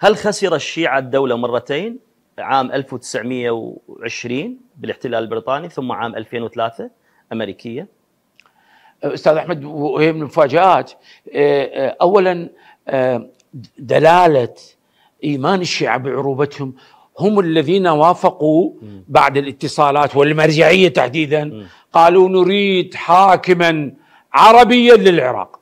هل خسر الشيعة الدولة مرتين عام 1920 بالاحتلال البريطاني ثم عام 2003 أمريكية أستاذ أحمد وهي من المفاجآت آه، آه، أولا آه، دلالة إيمان الشيعة بعروبتهم هم الذين وافقوا بعد الاتصالات والمرجعية تحديدا قالوا نريد حاكما عربيا للعراق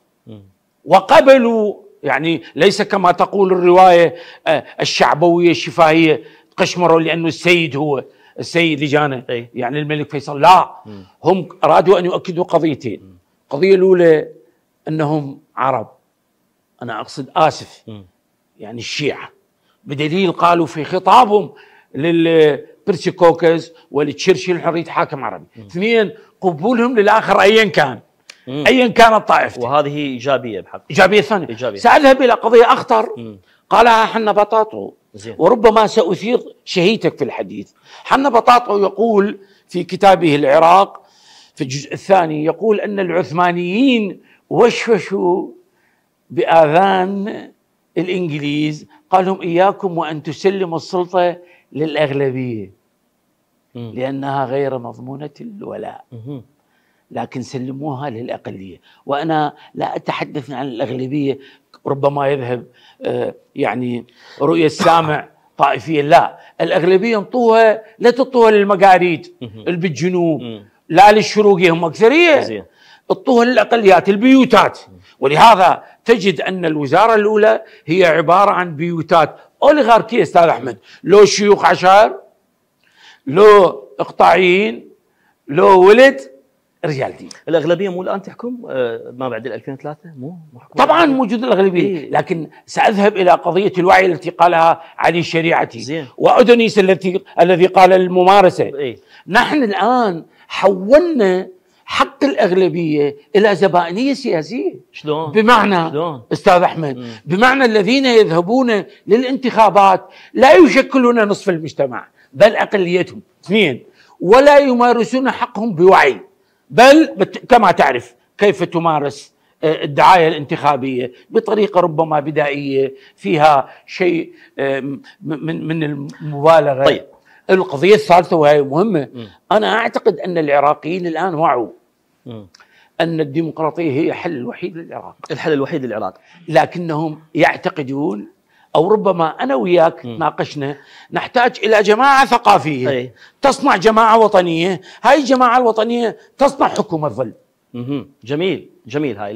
وقبلوا يعني ليس كما تقول الرواية آه، الشعبوية الشفاهية قشمروا لأنه السيد هو السيد اللي جانا يعني الملك فيصل لا هم أرادوا أن يؤكدوا قضيتين القضية الأولى أنهم عرب أنا أقصد آسف يعني الشيعة بدليل قالوا في خطابهم للبرسيكوكس ولتشرشل حرية حاكم عربي اثنين قبولهم للآخر أيا كان ايا كانت طائفته وهذه ايجابيه بحق ايجابيه ثانيه إيجابية. ساذهب الى قضيه اخطر مم. قالها حنا بطاطو زين. وربما ساثير شهيتك في الحديث حنا بطاطو يقول في كتابه العراق في الجزء الثاني يقول ان العثمانيين وشوشوا باذان الانجليز قال لهم اياكم وان تسلموا السلطه للاغلبيه مم. لانها غير مضمونه الولاء مم. لكن سلموها للأقلية وأنا لا أتحدث عن الأغلبية ربما يذهب آه، يعني رؤية السامع طائفيا لا الأغلبية انطوها لا تعطوها للمقاريد اللي بالجنوب لا للشروقية هم أكثرية انطوها للأقليات البيوتات ولهذا تجد أن الوزارة الأولى هي عبارة عن بيوتات أوليغاركية أستاذ أحمد لو شيوخ عشائر لو إقطاعيين لو ولد رجال دين الاغلبيه مو الان تحكم آه، ما بعد 2003 مو, محكم طبعا موجود الاغلبيه إيه؟ لكن ساذهب الى قضيه الوعي التي قالها علي الشريعتي زين. وادونيس التي الذي قال الممارسه إيه؟ نحن الان حولنا حق الاغلبيه الى زبائنيه سياسيه شلون بمعنى شلون؟ استاذ احمد مم. بمعنى الذين يذهبون للانتخابات لا يشكلون نصف المجتمع بل اقليتهم اثنين ولا يمارسون حقهم بوعي بل كما تعرف كيف تمارس آه، الدعايه الانتخابيه بطريقه ربما بدائيه فيها شيء آه، من من المبالغه طيب القضيه الثالثه وهي مهمه م. انا اعتقد ان العراقيين الان وعوا م. ان الديمقراطيه هي الحل الوحيد للعراق الحل الوحيد للعراق لكنهم يعتقدون او ربما انا وياك م. ناقشنا نحتاج الى جماعه ثقافيه أي. تصنع جماعه وطنيه، هاي الجماعه الوطنيه تصنع حكومه ظل. جميل جميل هاي